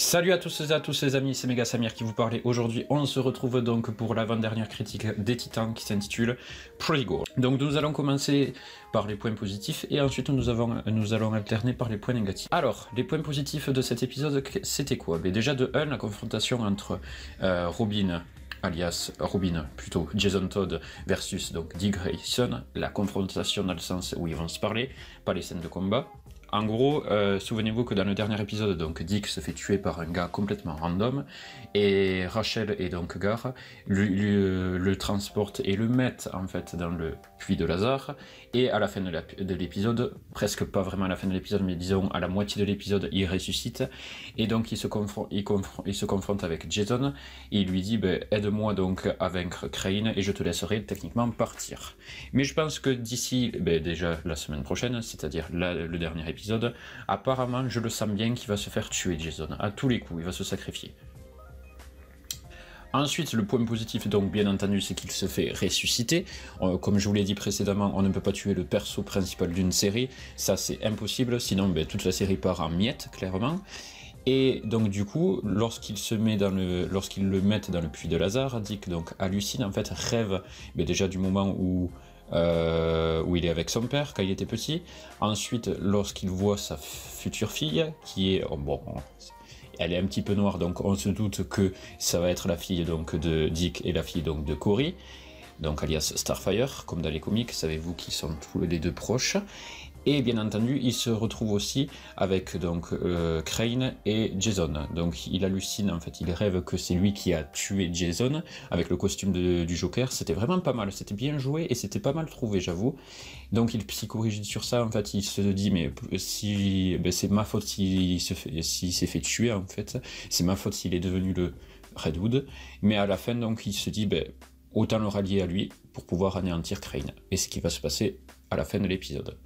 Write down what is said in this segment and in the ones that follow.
Salut à tous et à tous les amis, c'est Mega Samir qui vous parle aujourd'hui. On se retrouve donc pour l'avant-dernière critique des Titans qui s'intitule Prego. Donc nous allons commencer par les points positifs et ensuite nous, allons alterner par les points négatifs. Alors, les points positifs de cet épisode, c'était quoi ben Déjà de 1, la confrontation entre euh, Robin alias Robin, plutôt Jason Todd versus donc Dick Grayson, la confrontation dans le sens où ils vont se parler, pas les scènes de combat, en gros, euh, souvenez-vous que dans le dernier épisode, donc Dick se fait tuer par un gars complètement random, et Rachel et donc Gar lui, euh, le transportent et le mettent en fait dans le puits de Lazare. Et à la fin de l'épisode, presque pas vraiment à la fin de l'épisode, mais disons à la moitié de l'épisode, il ressuscite. Et donc il se, confronte, il, se confronte avec Jason. Et il lui dit ben, aide-moi donc à vaincre Crane et je te laisserai techniquement partir. Mais je pense que d'ici, ben, déjà la semaine prochaine, c'est-à-dire le dernier épisode épisode, apparemment je le sens bien qu'il va se faire tuer Jason, à tous les coups, il va se sacrifier. Ensuite, le point positif, donc bien entendu, c'est qu'il se fait ressusciter. Euh, comme je vous l'ai dit précédemment, on ne peut pas tuer le perso principal d'une série. Ça, c'est impossible. Sinon, ben, toute la série part en miettes, clairement. Et donc du coup, lorsqu'il se met dans le, lorsqu'ils le mettent dans le puits de Lazare, Dick donc hallucine en fait, rêve, mais ben, déjà du moment où euh, où il est avec son père quand il était petit. Ensuite, lorsqu'il voit sa future fille, qui est oh, bon, elle est un petit peu noire, donc on se doute que ça va être la fille donc de Dick et la fille donc de Cory, donc alias Starfire, comme dans les comics, savez-vous qui sont tous les deux proches. Et bien entendu, il se retrouve aussi avec donc euh, Crane et Jason. Donc il hallucine, en fait, il rêve que c'est lui qui a tué Jason avec le costume du Joker. C'était vraiment pas mal, c'était bien joué et c'était pas mal trouvé, j'avoue. Donc il psychorigide sur ça, en fait, il se dit mais si ben, c'est ma faute s'il s'est fait, fait tuer, en fait, c'est ma faute s'il est devenu le Redwood. Mais à la fin, donc, il se dit ben, autant le rallier à lui pour pouvoir anéantir Crane. Et ce qui va se passer à la fin de l'épisode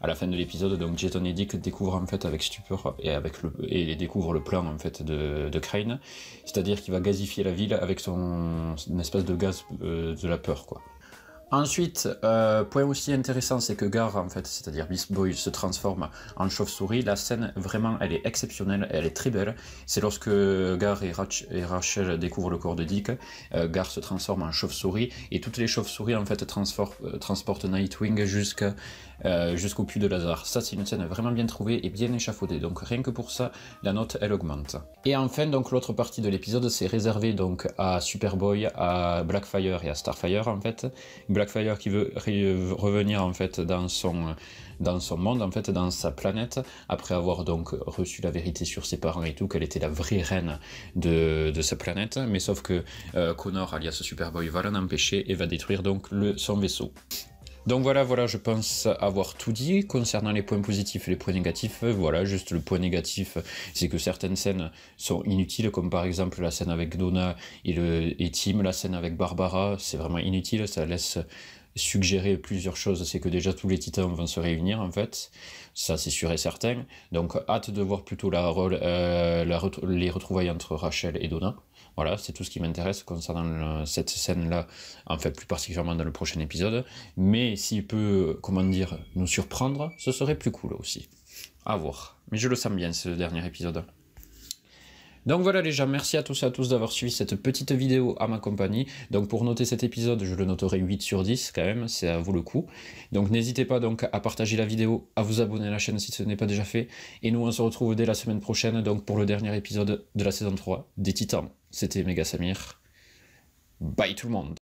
à la fin de l'épisode, donc jeton et Dick découvrent en fait avec stupeur et avec le et découvre le plan en fait de, de Crane, c'est-à-dire qu'il va gazifier la ville avec son, une espèce de gaz euh, de la peur quoi. Ensuite, euh, point aussi intéressant, c'est que Gar, en fait, c'est-à-dire Beast Boy, se transforme en chauve-souris. La scène, vraiment, elle est exceptionnelle, elle est très belle. C'est lorsque Gar et, Rachel découvrent le corps de Dick, euh, Gar se transforme en chauve-souris, et toutes les chauves-souris, en fait, euh, transportent Nightwing jusqu'au puits de Lazare. Ça, c'est une scène vraiment bien trouvée et bien échafaudée, donc rien que pour ça, la note, elle augmente. Et enfin, donc, l'autre partie de l'épisode, c'est réservé donc à Superboy, à Blackfire et à Starfire, en fait. Blackfire qui veut revenir en fait dans son, dans son monde, en fait dans sa planète, après avoir donc reçu la vérité sur ses parents et tout, qu'elle était la vraie reine de, de sa planète, mais sauf que euh, Connor alias Superboy va l'en empêcher et va détruire donc son vaisseau. Donc voilà, voilà, je pense avoir tout dit. Concernant les points positifs et les points négatifs, voilà, juste le point négatif, c'est que certaines scènes sont inutiles, comme par exemple la scène avec Donna et, le, Tim, la scène avec Barbara, c'est vraiment inutile, ça laisse suggérer plusieurs choses, c'est que déjà tous les titans vont se réunir en fait, ça c'est sûr et certain, donc hâte de voir plutôt la, euh, les retrouvailles entre Rachel et Donna. Voilà, c'est tout ce qui m'intéresse concernant cette scène-là, en fait plus particulièrement dans le prochain épisode. Mais s'il peut, comment dire, nous surprendre, ce serait plus cool aussi. À voir. Mais je le sens bien ce dernier épisode. Donc voilà les gens, merci à tous et à tous d'avoir suivi cette petite vidéo à ma compagnie. Donc pour noter cet épisode, je le noterai 8 sur 10 quand même, c'est à vous le coup. Donc n'hésitez pas donc à partager la vidéo, à vous abonner à la chaîne si ce n'est pas déjà fait. Et nous on se retrouve dès la semaine prochaine donc pour le dernier épisode de la saison 3 des Titans. C'était Mega Samir. Bye tout le monde